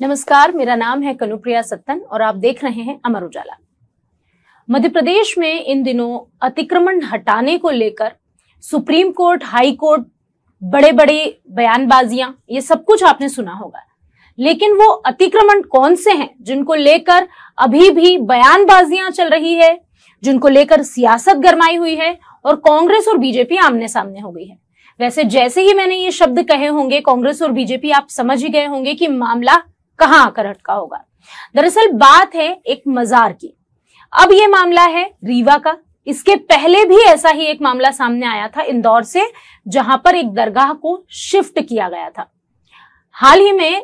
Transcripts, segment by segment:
नमस्कार मेरा नाम है कनुप्रिया सत्तन और आप देख रहे हैं अमर उजाला मध्य प्रदेश में इन दिनों अतिक्रमण हटाने को लेकर सुप्रीम कोर्ट हाई कोर्ट बड़े बड़े बयानबाजियां ये सब कुछ आपने सुना होगा लेकिन वो अतिक्रमण कौन से हैं जिनको लेकर अभी भी बयानबाजियां चल रही है जिनको लेकर सियासत गरमाई हुई है और कांग्रेस और बीजेपी आमने सामने हो गई है वैसे जैसे ही मैंने ये शब्द कहे होंगे कांग्रेस और बीजेपी आप समझ ही गए होंगे कि मामला कहाँ आकर अटका होगा दरअसल बात है एक मजार की अब ये मामला है रीवा का इसके पहले भी ऐसा ही एक मामला सामने आया था इंदौर से जहां पर एक दरगाह को शिफ्ट किया गया था हाल ही में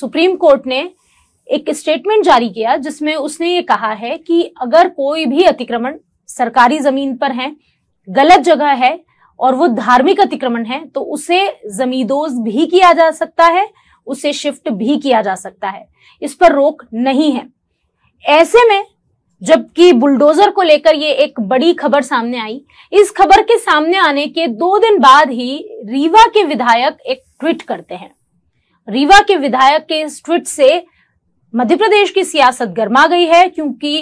सुप्रीम कोर्ट ने एक स्टेटमेंट जारी किया जिसमें उसने ये कहा है कि अगर कोई भी अतिक्रमण सरकारी जमीन पर है गलत जगह है और वो धार्मिक अतिक्रमण है तो उसे जमीदोज भी किया जा सकता है उसे शिफ्ट भी किया जा सकता है इस पर रोक नहीं है ऐसे में जबकि बुलडोजर को लेकर ये एक बड़ी खबर सामने आई इस खबर के सामने आने के दो दिन बाद ही रीवा के विधायक एक ट्वीट करते हैं रीवा के विधायक के इस ट्वीट से मध्य प्रदेश की सियासत गर्मा गई है क्योंकि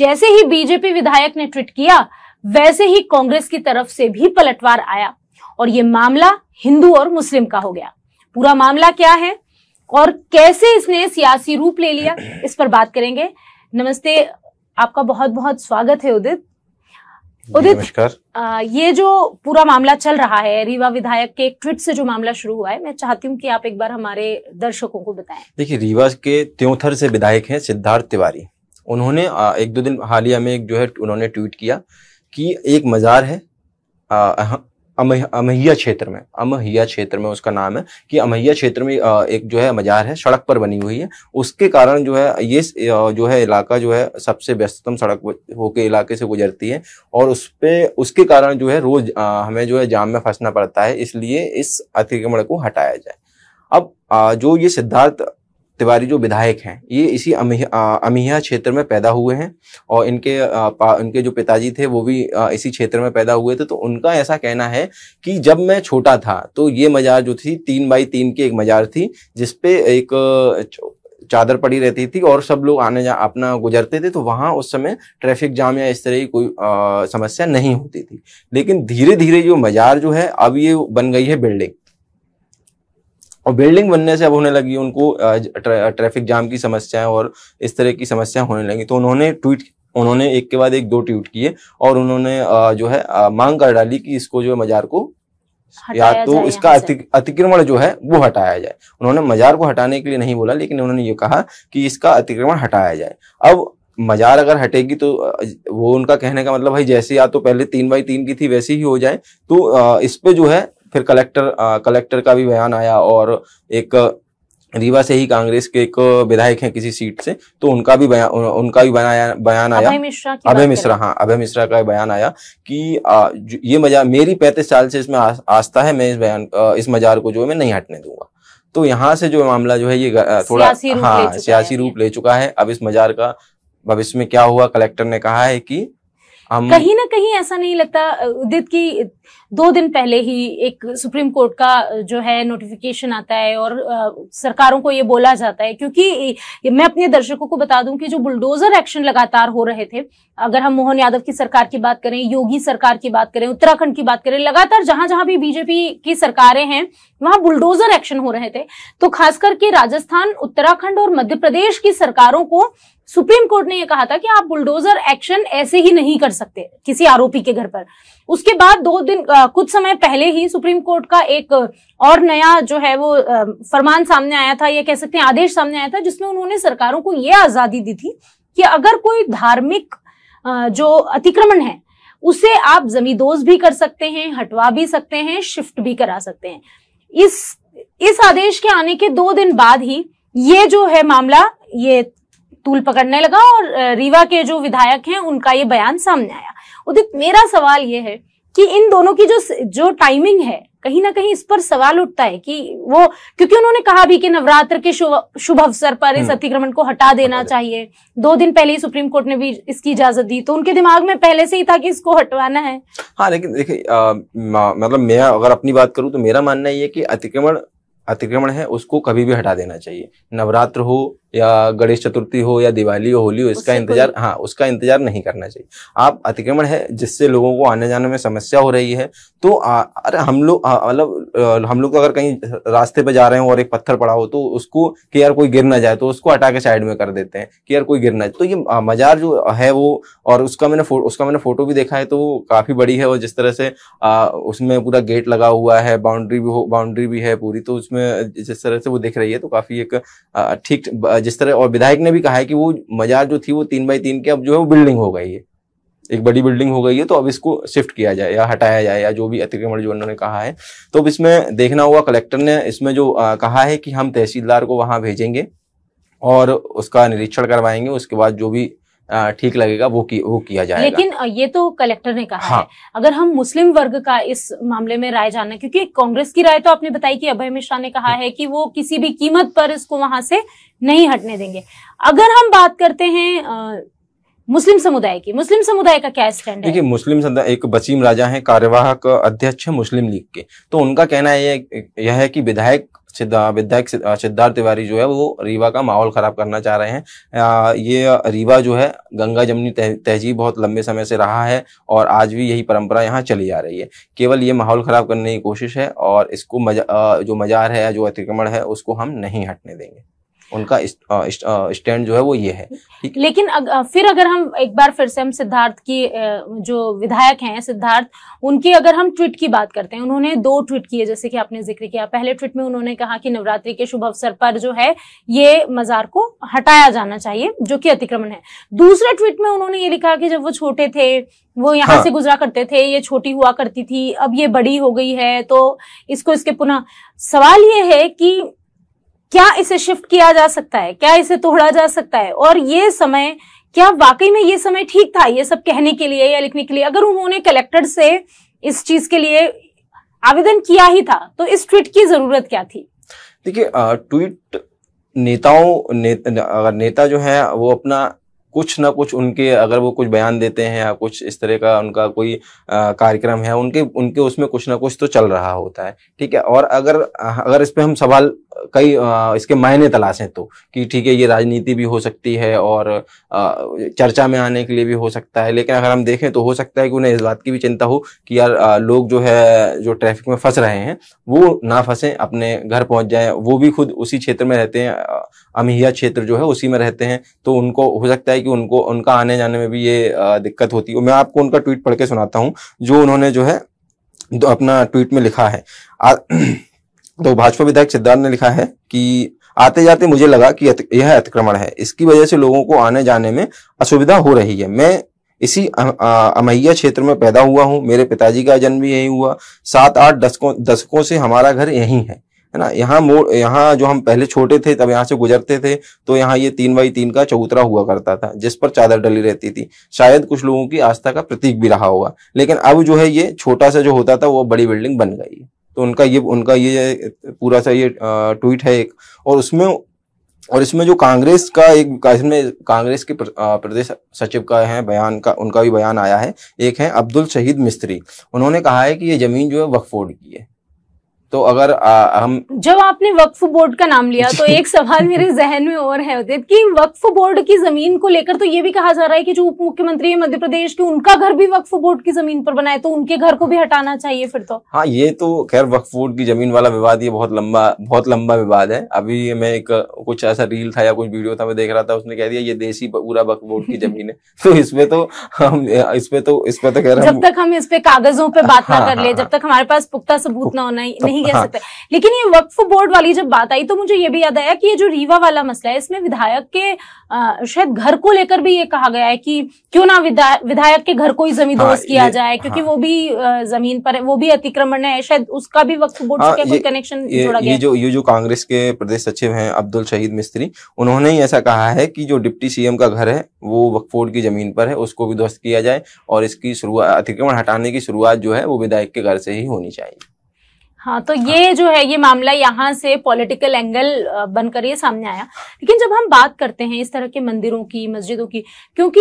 जैसे ही बीजेपी विधायक ने ट्वीट किया वैसे ही कांग्रेस की तरफ से भी पलटवार आया और ये मामला हिंदू और मुस्लिम का हो गया पूरा मामला क्या है और कैसे इसने सियासी रूप ले लिया इस पर बात करेंगे नमस्ते आपका बहुत बहुत स्वागत है उदित उदित नमस्कार ये जो पूरा मामला चल रहा है रीवा विधायक के एक ट्वीट से जो मामला शुरू हुआ है मैं चाहती हूँ कि आप एक बार हमारे दर्शकों को बताएं देखिए रीवा के त्योथर से विधायक हैं सिद्धार्थ तिवारी उन्होंने एक दो दिन हालिया में एक जो है उन्होंने ट्वीट किया कि एक मजार है अमहिया क्षेत्र में अमहिया क्षेत्र में उसका नाम है कि अमहिया क्षेत्र में एक जो है मजार है सड़क पर बनी हुई है उसके कारण जो है ये जो है इलाका जो है सबसे व्यस्ततम सड़क होके इलाके से गुजरती है और उस पर उसके कारण जो है रोज हमें जो है जाम में फंसना पड़ता है इसलिए इस अतिक्रमण को हटाया जाए अब जो ये सिद्धार्थ तिवारी जो विधायक हैं ये इसी अमीहा क्षेत्र में पैदा हुए हैं और इनके इनके जो पिताजी थे वो भी इसी क्षेत्र में पैदा हुए थे तो उनका ऐसा कहना है कि जब मैं छोटा था तो ये मजार जो थी तीन बाई तीन की एक मजार थी जिसपे एक चादर पड़ी रहती थी और सब लोग आने जा अपना गुजरते थे तो वहाँ उस समय ट्रैफिक जाम या इस तरह की कोई आ, समस्या नहीं होती थी लेकिन धीरे धीरे जो मजार जो है अब ये बन गई है बिल्डिंग और बिल्डिंग बनने से अब होने लगी उनको ट्रैफिक जाम की समस्याएं और इस तरह की समस्या होने लगी तो उन्होंने ट्वीट उन्होंने एक के बाद एक दो ट्वीट किए और उन्होंने जो है मांग कर डाली कि इसको जो है मजार को या तो इसका अतिक्रमण जो है वो हटाया जाए उन्होंने मजार को हटाने के लिए नहीं बोला लेकिन उन्होंने ये कहा कि इसका अतिक्रमण हटाया जाए अब मजार अगर हटेगी तो वो उनका कहने का मतलब भाई जैसे या तो पहले तीन बाई तीन की थी वैसी ही हो जाए तो इस पे जो है फिर कलेक्टर आ, कलेक्टर का भी बयान आया और एक रीवा से ही कांग्रेस के एक विधायक हैं किसी सीट से तो उनका भी बयान उनका भी बयान बयान आया अभय मिश्रा हाँ अभय मिश्रा का बयान आया कि आ, ये मजार मेरी पैंतीस साल से इसमें आस्था है मैं इस बयान इस मजार को जो है मैं नहीं हटने दूंगा तो यहाँ से जो मामला जो है ये थोड़ा हाँ सियासी रूप ले चुका है अब इस मजार का भविष्य में क्या हुआ कलेक्टर ने कहा है कि कहीं ना कहीं ऐसा नहीं लगता उदित की दो दिन पहले ही एक सुप्रीम कोर्ट का जो है नोटिफिकेशन आता है और आ, सरकारों को ये बोला जाता है क्योंकि मैं अपने दर्शकों को बता दूं कि जो बुलडोजर एक्शन लगातार हो रहे थे अगर हम मोहन यादव की सरकार की बात करें योगी सरकार की बात करें उत्तराखंड की बात करें लगातार जहां जहां भी बीजेपी की सरकारें हैं वहां बुलडोजर एक्शन हो रहे थे तो खास करके राजस्थान उत्तराखंड और मध्य प्रदेश की सरकारों को सुप्रीम कोर्ट ने यह कहा था कि आप बुलडोजर एक्शन ऐसे ही नहीं कर सकते किसी आरोपी के घर पर उसके बाद दो दिन आ, कुछ समय पहले ही सुप्रीम कोर्ट का एक और नया जो है वो आ, फरमान सामने आया था या कह सकते हैं आदेश सामने आया था जिसमें उन्होंने सरकारों को यह आजादी दी थी कि अगर कोई धार्मिक आ, जो अतिक्रमण है उसे आप जमींदोज भी कर सकते हैं हटवा भी सकते हैं शिफ्ट भी करा सकते हैं इस इस आदेश के आने के दो दिन बाद ही ये जो है मामला ये तूल पकड़ने लगा और रीवा के जो विधायक हैं उनका ये बयान सामने आया उदित मेरा सवाल ये है कि इन दोनों की जो जो टाइमिंग है कहीं ना कहीं इस पर सवाल उठता है कि वो क्योंकि उन्होंने कहा भी कि नवरात्र के शुभ अवसर पर इस हम्म। अतिक्रमण को हटा देना चाहिए दो दिन पहले ही सुप्रीम कोर्ट ने भी इसकी इजाजत दी तो उनके दिमाग में पहले से ही था कि इसको हटवाना है हाँ लेकिन देखिए मतलब मैं अगर अपनी बात करूं तो मेरा मानना ये कि अतिक्रमण अतिक्रमण है उसको कभी भी हटा देना चाहिए नवरात्र हो या गणेश चतुर्थी हो या दिवाली हो होली हो इसका इंतजार हाँ उसका इंतजार नहीं करना चाहिए आप अतिक्रमण है जिससे लोगों को आने जाने में समस्या हो रही है तो अरे हम लोग मतलब हम लोग अगर कहीं रास्ते पर जा रहे हो और एक पत्थर पड़ा हो तो उसको कि यार कोई गिर ना जाए तो उसको हटा के साइड में कर देते हैं कि यार कोई गिर ना जाए तो ये मजार जो है वो और उसका मैंने उसका मैंने फोटो भी देखा है तो वो काफी बड़ी है और जिस तरह से उसमें पूरा गेट लगा हुआ है बाउंड्री भी हो बाउंड्री भी है पूरी तो उसमें जिस तरह से वो दिख रही है तो काफी एक ठीक जिस तरह और विधायक ने भी कहा है कि वो मजार जो थी वो तीन बाई तीन के अब जो है वो बिल्डिंग हो गई है एक बड़ी बिल्डिंग हो गई है तो अब इसको शिफ्ट किया जाए या हटाया जाए या जो भी अतिक्रमण जो उन्होंने कहा है तो अब इसमें देखना होगा कलेक्टर ने इसमें जो आ, कहा है कि हम तहसीलदार को वहां भेजेंगे और उसका निरीक्षण करवाएंगे उसके बाद जो भी ठीक लगेगा वो की, वो किया जाएगा लेकिन ये तो कलेक्टर ने कहा हाँ। है अगर हम मुस्लिम वर्ग का इस मामले में राय जानना क्योंकि कांग्रेस की राय तो आपने बताई कि अभय मिश्रा ने कहा है कि वो किसी भी कीमत पर इसको वहां से नहीं हटने देंगे अगर हम बात करते हैं आ, मुस्लिम समुदाय की मुस्लिम समुदाय का क्या स्टैंड है देखिए मुस्लिम समुदाय एक बसीम राजा है कार्यवाहक अध्यक्ष मुस्लिम लीग के तो उनका कहना यह है कि विधायक विधायक सिद्धार्थ तिवारी जो है वो रीवा का माहौल खराब करना चाह रहे हैं ये रीवा जो है गंगा जमनी तहजीब बहुत लंबे समय से रहा है और आज भी यही परंपरा यहाँ चली आ रही है केवल ये माहौल खराब करने की कोशिश है और इसको मजा, जो मजार है जो अतिक्रमण है उसको हम नहीं हटने देंगे उनका स्टैंड जो है वो ये है लेकिन अग, फिर अगर हम एक बार फिर से हम सिद्धार्थ की जो विधायक हैं सिद्धार्थ उनकी अगर हम ट्वीट की बात करते हैं उन्होंने दो ट्वीट किए जैसे कि आपने जिक्र किया पहले ट्वीट में उन्होंने कहा कि नवरात्रि के शुभ अवसर पर जो है ये मजार को हटाया जाना चाहिए जो कि अतिक्रमण है दूसरे ट्वीट में उन्होंने ये लिखा कि जब वो छोटे थे वो यहाँ हाँ। से गुजरा करते थे ये छोटी हुआ करती थी अब ये बड़ी हो गई है तो इसको इसके पुनः सवाल ये है कि क्या इसे शिफ्ट किया जा सकता है क्या इसे तोड़ा जा सकता है और ये समय क्या वाकई में ये समय ठीक था ये सब कहने के लिए या लिखने के लिए अगर उन्होंने कलेक्टर से इस चीज के लिए आवेदन किया ही था तो इस ट्वीट की जरूरत क्या थी देखिए ट्वीट नेताओं ने, अगर नेता जो है वो अपना कुछ ना कुछ उनके अगर वो कुछ बयान देते हैं या कुछ इस तरह का उनका कोई कार्यक्रम है उनके उनके उसमें कुछ ना कुछ तो चल रहा होता है ठीक है और अगर अगर इस पर हम सवाल कई इसके मायने तलाशें तो कि ठीक है ये राजनीति भी हो सकती है और चर्चा में आने के लिए भी हो सकता है लेकिन अगर हम देखें तो हो सकता है कि उन्हें इस बात की भी चिंता हो कि यार लोग जो है जो ट्रैफिक में फंस रहे हैं वो ना फंसें अपने घर पहुंच जाएं वो भी खुद उसी क्षेत्र में रहते हैं अमिया क्षेत्र जो है उसी में रहते हैं तो उनको हो सकता है कि उनको उनका आने जाने में भी ये दिक्कत होती है मैं आपको उनका ट्वीट पढ़ के सुनाता हूँ जो उन्होंने जो है अपना ट्वीट में लिखा है तो भाजपा विधायक सिद्धार्थ ने लिखा है कि आते जाते मुझे लगा कि यह अतिक्रमण है इसकी वजह से लोगों को आने जाने में असुविधा हो रही है मैं इसी अमैया क्षेत्र में पैदा हुआ हूं मेरे पिताजी का जन्म भी यही हुआ सात आठ दशकों दशकों से हमारा घर यही है है ना यहाँ मोड़ यहाँ जो हम पहले छोटे थे तब यहाँ से गुजरते थे तो यहाँ ये तीन बाई तीन का चौतरा हुआ करता था जिस पर चादर डली रहती थी शायद कुछ लोगों की आस्था का प्रतीक भी रहा होगा लेकिन अब जो है ये छोटा सा जो होता था वो बड़ी बिल्डिंग बन गई तो उनका ये उनका ये पूरा सा ये ट्वीट है एक और उसमें और इसमें जो कांग्रेस का एक इसमें कांग्रेस के प्रदेश सचिव का है बयान का उनका भी बयान आया है एक है अब्दुल शहीद मिस्त्री उन्होंने कहा है कि ये जमीन जो है वक्फोर्ड की है तो अगर आ, हम जब आपने वक्फ बोर्ड का नाम लिया तो एक सवाल मेरे जहन में और है कि वक्फ बोर्ड की जमीन को लेकर तो ये भी कहा जा रहा है कि जो उप मुख्यमंत्री है मध्य प्रदेश के तो उनका घर भी वक्फ बोर्ड की जमीन पर बनाए तो उनके घर को भी हटाना चाहिए फिर तो हाँ ये तो खैर वक्फ बोर्ड की जमीन वाला विवाद ये बहुत लंबा बहुत लंबा विवाद है अभी मैं एक कुछ ऐसा रील था या कुछ वीडियो था मैं देख रहा था उसने कह दिया ये देसी पूरा वक्फ बोर्ड की जमीन है तो इसमें तो हम इसमें तो इसमें तो कह रहे जब तक हम इस पे कागजों पर बात ना हाँ, कर ले हाँ, जब हाँ। तक हमारे पास पुख्ता सबूत ना होना नहीं तो नहीं कह हाँ। सकते लेकिन ये वक्फ बोर्ड वाली जब बात आई तो मुझे ये भी याद आया कि ये जो रीवा वाला मसला है इसमें विधायक के आ, शायद घर को लेकर भी ये कहा गया है कि क्यों ना विधा, विधायक के घर को ही जमीन हाँ, किया जाए क्योंकि हाँ। वो भी जमीन पर है वो भी अतिक्रमण है शायद उसका भी वक्फ बोर्ड हाँ, से कनेक्शन जोड़ा गया जो ये जो कांग्रेस के प्रदेश सचिव हैं अब्दुल शहीद मिस्त्री उन्होंने ही ऐसा कहा है कि जो डिप्टी सीएम का घर है वो वक्फ बोर्ड की जमीन पर है उसको भी ध्वस्त किया जाए और इसकी शुरुआत अतिक्रमण हटाने की शुरुआत जो है वो विधायक के घर से ही होनी चाहिए हाँ तो ये हाँ। जो है ये मामला यहाँ से पॉलिटिकल एंगल बनकर ये सामने आया लेकिन जब हम बात करते हैं इस तरह के मंदिरों की मस्जिदों की क्योंकि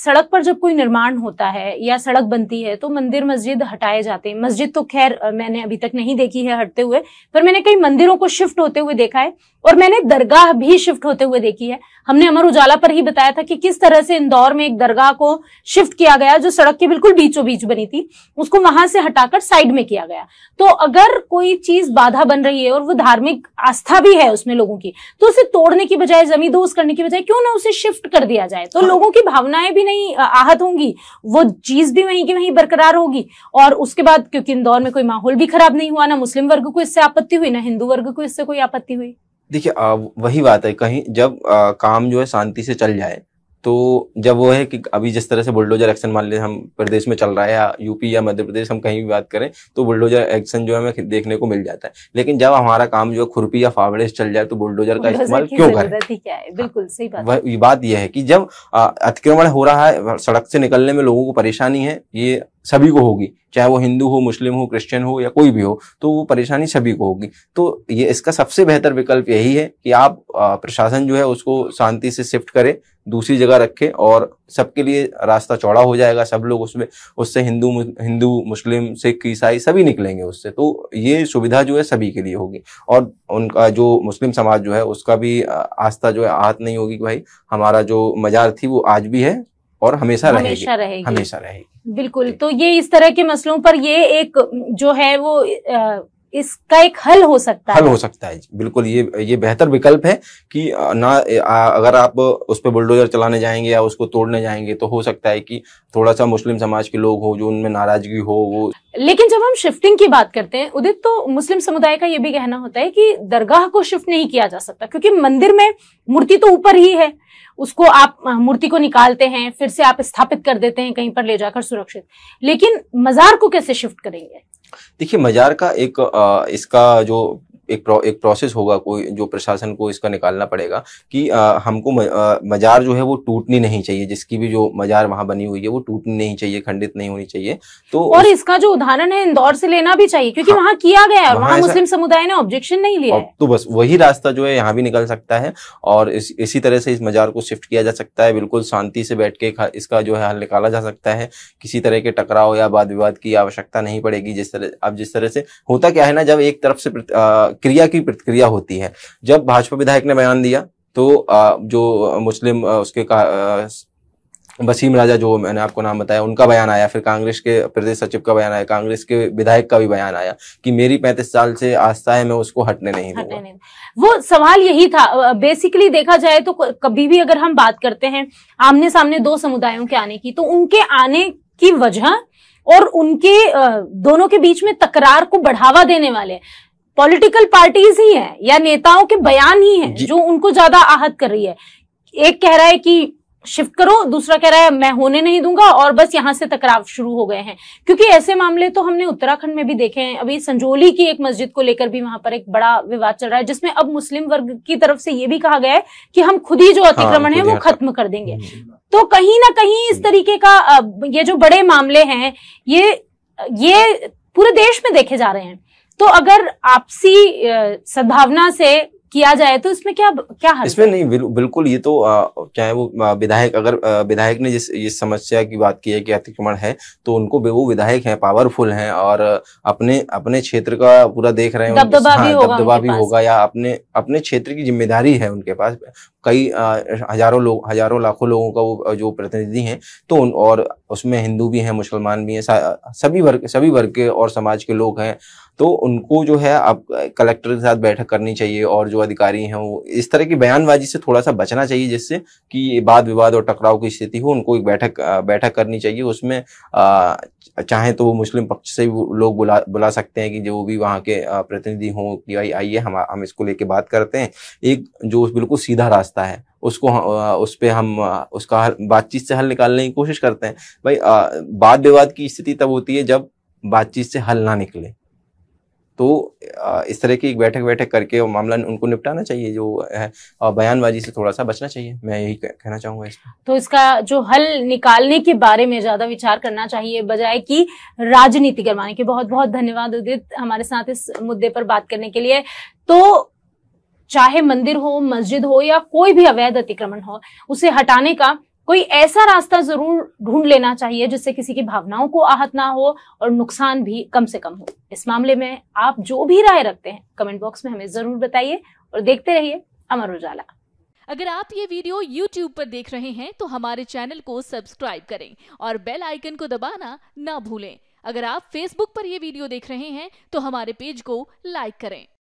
सड़क पर जब कोई निर्माण होता है या सड़क बनती है तो मंदिर मस्जिद हटाए जाते हैं मस्जिद तो खैर मैंने अभी तक नहीं देखी है हटते हुए पर मैंने कई मंदिरों को शिफ्ट होते हुए देखा है और मैंने दरगाह भी शिफ्ट होते हुए देखी है हमने अमर उजाला पर ही बताया था कि किस तरह से इंदौर में एक दरगाह को शिफ्ट किया गया जो सड़क के बिल्कुल बीचों बीच बनी थी उसको वहां से हटाकर साइड में किया गया तो अगर अगर कोई चीज बाधा बन रही है और वो धार्मिक आस्था भी है उसमें लोगों की तो उसे तोड़ने की बजाय जमी जमीदोज करने की बजाय क्यों ना उसे शिफ्ट कर दिया जाए तो हाँ। लोगों की भावनाएं भी नहीं आहत होंगी वो चीज भी वहीं की वहीं बरकरार होगी और उसके बाद क्योंकि इंदौर में कोई माहौल भी खराब नहीं हुआ ना मुस्लिम वर्ग को इससे आपत्ति हुई ना हिंदू वर्ग को इससे कोई आपत्ति हुई देखिए वही बात है कहीं जब आ, काम जो है शांति से चल जाए तो जब वो है कि अभी जिस तरह से बुलडोजर एक्शन मान लीजिए हम प्रदेश में चल रहा है या यूपी या मध्य प्रदेश हम कहीं भी बात करें तो बुलडोजर एक्शन जो हमें देखने को मिल जाता है लेकिन जब हमारा काम जो खुरपी या फावड़े से चल जाए तो बुलडोजर का इस्तेमाल क्यों करें बिल्कुल सही बात बात यह है कि जब अतिक्रमण हो रहा है सड़क से निकलने में लोगों को परेशानी है ये सभी को होगी चाहे वो हिंदू हो मुस्लिम हो क्रिश्चियन हो या कोई भी हो तो वो परेशानी सभी को होगी तो ये इसका सबसे बेहतर विकल्प यही है कि आप प्रशासन जो है उसको शांति से शिफ्ट करें दूसरी जगह रखे और सबके लिए रास्ता चौड़ा हो जाएगा सब लोग उसमें उससे हिंदू हिंदू मुस्लिम सिख ईसाई सभी निकलेंगे उससे तो ये सुविधा जो है सभी के लिए होगी और उनका जो मुस्लिम समाज जो है उसका भी आस्था जो है आहत नहीं होगी कि भाई हमारा जो मजार थी वो आज भी है और हमेशा रहेगी हमेशा रहेगी हमेशा रहेगी बिल्कुल तो ये इस तरह के मसलों पर ये एक जो है वो आ, इसका एक हल हो सकता हल है हल हो सकता है बिल्कुल ये ये बेहतर विकल्प है कि ना आ, अगर आप उस पर बुलडोजर चलाने जाएंगे या उसको तोड़ने जाएंगे तो हो सकता है कि थोड़ा सा मुस्लिम समाज के लोग हो जो उनमें नाराजगी हो वो लेकिन जब हम शिफ्टिंग की बात करते हैं उदित तो मुस्लिम समुदाय का ये भी कहना होता है कि दरगाह को शिफ्ट नहीं किया जा सकता क्योंकि मंदिर में मूर्ति तो ऊपर ही है उसको आप मूर्ति को निकालते हैं फिर से आप स्थापित कर देते हैं कहीं पर ले जाकर सुरक्षित लेकिन मजार को कैसे शिफ्ट करेंगे देखिए मजार का एक आ, इसका जो एक प्रो, एक प्रोसेस होगा कोई जो प्रशासन को इसका निकालना पड़ेगा कि आ, हमको मजार जो है वो टूटनी नहीं चाहिए जिसकी भी जो मजार वहां बनी हुई है वो टूटनी नहीं चाहिए खंडित नहीं होनी चाहिए तो और उस... इसका जो उदाहरण है इंदौर से लेना भी चाहिए क्योंकि हाँ, वहां किया गया है और वहां मुस्लिम समुदाय ने ऑब्जेक्शन नहीं लिया तो बस वही रास्ता जो है यहाँ भी निकल सकता है और इसी तरह से इस मजार को शिफ्ट किया जा सकता है बिल्कुल शांति से बैठ के इसका जो है हल निकाला जा सकता है किसी तरह के टकराव या वाद विवाद की आवश्यकता नहीं पड़ेगी जिस तरह अब जिस तरह से होता क्या है ना जब एक तरफ से क्रिया की प्रतिक्रिया होती है जब भाजपा विधायक ने बयान दिया तो जो मुस्लिम उसके का वसीम राजा जो मैंने आपको नाम बताया उनका बयान आया फिर कांग्रेस के प्रदेश सचिव का बयान आया कांग्रेस के विधायक का भी बयान आया कि मेरी पैंतीस साल से आस्था है मैं उसको हटने नहीं हटने नहीं वो सवाल यही था बेसिकली देखा जाए तो कभी भी अगर हम बात करते हैं आमने सामने दो समुदायों के आने की तो उनके आने की वजह और उनके दोनों के बीच में तकरार को बढ़ावा देने वाले पॉलिटिकल पार्टीज ही हैं या नेताओं के बयान ही हैं जो उनको ज्यादा आहत कर रही है एक कह रहा है कि शिफ्ट करो दूसरा कह रहा है मैं होने नहीं दूंगा और बस यहां से टकराव शुरू हो गए हैं क्योंकि ऐसे मामले तो हमने उत्तराखंड में भी देखे हैं अभी संजोली की एक मस्जिद को लेकर भी वहां पर एक बड़ा विवाद चल रहा है जिसमें अब मुस्लिम वर्ग की तरफ से ये भी कहा गया है कि हम खुद ही जो हाँ, अतिक्रमण हाँ, है वो खत्म कर देंगे हम्म, हम्म। तो कहीं ना कहीं इस तरीके का ये जो बड़े मामले हैं ये ये पूरे देश में देखे जा रहे हैं तो अगर आपसी सद्भावना से किया जाए तो इसमें क्या क्या हल इसमें नहीं बिल्कुल ये तो आ, क्या है वो विधायक अगर विधायक ने जिस इस समस्या की बात की है कि अतिक्रमण है तो उनको वो विधायक हैं पावरफुल हैं और अपने अपने क्षेत्र का पूरा देख रहे हैं दबदबा हाँ, भी, होगा, दबदबा भी होगा या अपने अपने क्षेत्र की जिम्मेदारी है उनके पास कई हजारों लोग हजारों लाखों लोगों का वो जो प्रतिनिधि हैं तो उन और उसमें हिंदू भी हैं मुसलमान भी हैं सभी वर्ग सभी वर्ग के और समाज के लोग हैं तो उनको जो है आप कलेक्टर के साथ बैठक करनी चाहिए और जो अधिकारी हैं वो इस तरह की बयानबाजी से थोड़ा सा बचना चाहिए जिससे कि वाद विवाद और टकराव की स्थिति हो उनको एक बैठक बैठक करनी चाहिए उसमें चाहे तो वो मुस्लिम पक्ष से भी लोग बुला बुला सकते हैं कि जो भी वहाँ के प्रतिनिधि हों कि भाई आइए हम हम इसको लेके बात करते हैं एक जो बिल्कुल सीधा रास्ता है उसको हाँ, उस पर हम उसका बातचीत से हल निकालने की कोशिश करते हैं भाई वाद विवाद की स्थिति तब होती है जब बातचीत से हल ना निकले तो इस तरह की एक बैठक बैठक करके मामला उनको निपटाना चाहिए जो है बयानबाजी से थोड़ा सा बचना चाहिए मैं यही कहना चाहूंगा इसमें तो इसका जो हल निकालने के बारे में ज्यादा विचार करना चाहिए बजाय कि राजनीति करवाने के बहुत बहुत धन्यवाद उदित हमारे साथ इस मुद्दे पर बात करने के लिए तो चाहे मंदिर हो मस्जिद हो या कोई भी अवैध अतिक्रमण हो उसे हटाने का कोई ऐसा रास्ता जरूर ढूंढ लेना चाहिए जिससे किसी की भावनाओं को आहत ना हो और नुकसान भी कम से कम हो इस मामले में आप जो भी राय रखते हैं कमेंट बॉक्स में हमें जरूर बताइए और देखते रहिए अमर उजाला अगर आप ये वीडियो YouTube पर देख रहे हैं तो हमारे चैनल को सब्सक्राइब करें और बेल आइकन को दबाना ना भूलें अगर आप Facebook पर यह वीडियो देख रहे हैं तो हमारे पेज को लाइक करें